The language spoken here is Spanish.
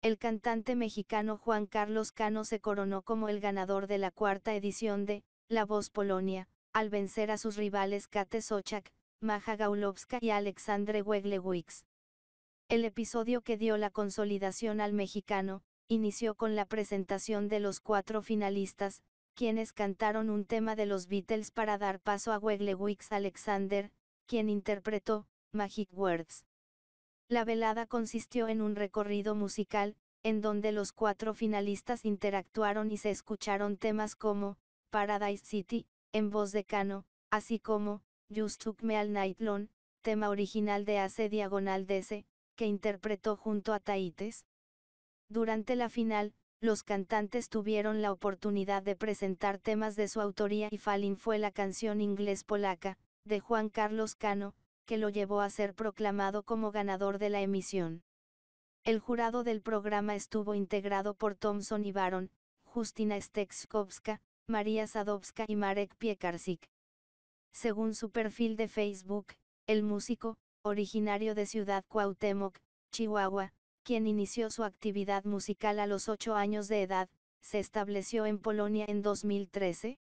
El cantante mexicano Juan Carlos Cano se coronó como el ganador de la cuarta edición de La Voz Polonia, al vencer a sus rivales Kate Sochak, Maja Gaulowska y Alexandre Weglewicz. El episodio que dio la consolidación al mexicano, inició con la presentación de los cuatro finalistas, quienes cantaron un tema de los Beatles para dar paso a Weglewicz Alexander, quien interpretó, Magic Words. La velada consistió en un recorrido musical, en donde los cuatro finalistas interactuaron y se escucharon temas como, Paradise City, en voz de Cano, así como, Just Took Me All Night Long, tema original de Ace Diagonal DC, que interpretó junto a Taites. Durante la final, los cantantes tuvieron la oportunidad de presentar temas de su autoría y Falling fue la canción inglés-polaca, de Juan Carlos Cano, que lo llevó a ser proclamado como ganador de la emisión. El jurado del programa estuvo integrado por Thomson y Baron, Justina Stekskowska, María Sadowska y Marek Piekarsik. Según su perfil de Facebook, el músico, originario de Ciudad Cuauhtémoc, Chihuahua, quien inició su actividad musical a los 8 años de edad, se estableció en Polonia en 2013,